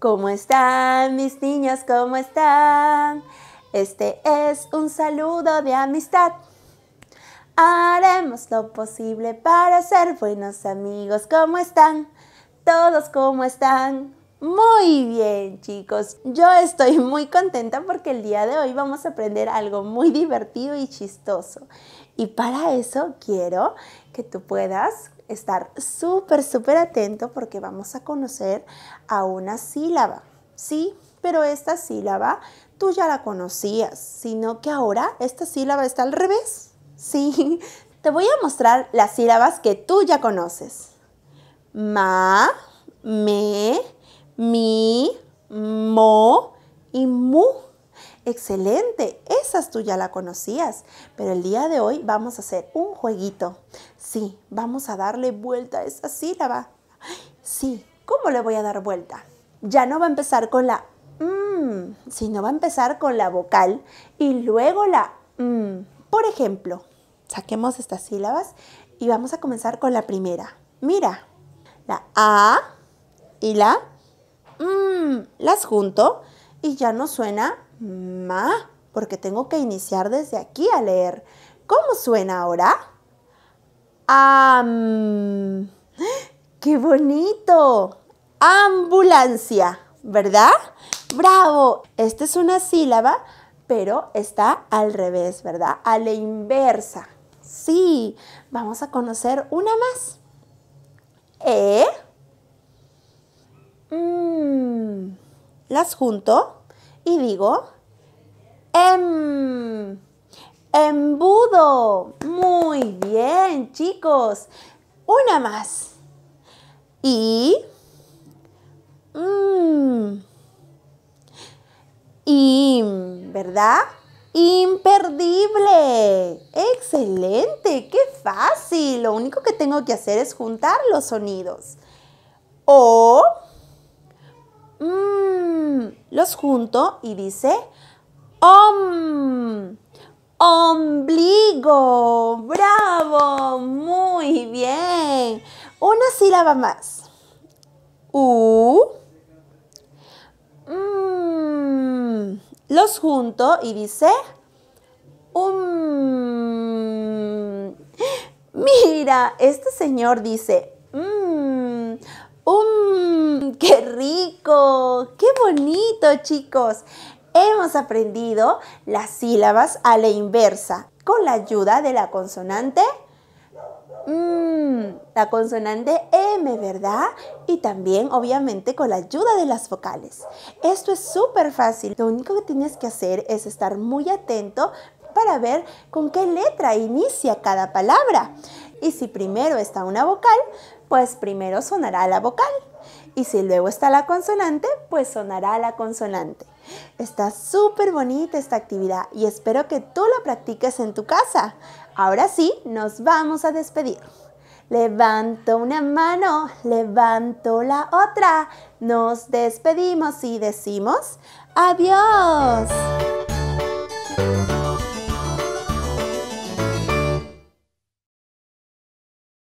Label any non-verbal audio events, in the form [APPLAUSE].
¿Cómo están mis niños? ¿Cómo están? Este es un saludo de amistad. Haremos lo posible para ser buenos amigos. ¿Cómo están? Todos, ¿cómo están? Muy bien chicos, yo estoy muy contenta porque el día de hoy vamos a aprender algo muy divertido y chistoso. Y para eso quiero que tú puedas estar súper, súper atento porque vamos a conocer a una sílaba, ¿sí? Pero esta sílaba tú ya la conocías, sino que ahora esta sílaba está al revés, ¿sí? [LAUGHS] Te voy a mostrar las sílabas que tú ya conoces. Ma, me, mi, mo y mu. Excelente, esas tú ya la conocías, pero el día de hoy vamos a hacer un jueguito. Sí, vamos a darle vuelta a esa sílaba. Sí, ¿cómo le voy a dar vuelta? Ya no va a empezar con la M, mm, sino va a empezar con la vocal y luego la M. Mm. Por ejemplo, saquemos estas sílabas y vamos a comenzar con la primera. Mira, la A y la M mm, Las junto y ya no suena ma, porque tengo que iniciar desde aquí a leer. ¿Cómo suena ahora? Am... ¡Qué bonito! Ambulancia, ¿verdad? ¡Bravo! Esta es una sílaba, pero está al revés, ¿verdad? A la inversa. Sí, vamos a conocer una más. E. Mm, las junto y digo em, embudo bien, chicos. Una más. Y... Mmm. Im, ¿verdad? Imperdible. Excelente, qué fácil. Lo único que tengo que hacer es juntar los sonidos. O... Mmm, los junto y dice... Om. Ombligo. Bravo. Muy bien. Una sílaba más. U. Mm. Los junto y dice... Um. Mira, este señor dice... Mmm. ¡Qué rico! ¡Qué bonito, chicos! hemos aprendido las sílabas a la inversa con la ayuda de la consonante mm, la consonante M, ¿verdad? Y también, obviamente, con la ayuda de las vocales. Esto es súper fácil. Lo único que tienes que hacer es estar muy atento para ver con qué letra inicia cada palabra. Y si primero está una vocal, pues primero sonará la vocal. Y si luego está la consonante, pues sonará la consonante. Está súper bonita esta actividad y espero que tú la practiques en tu casa. Ahora sí, nos vamos a despedir. Levanto una mano, levanto la otra. Nos despedimos y decimos adiós.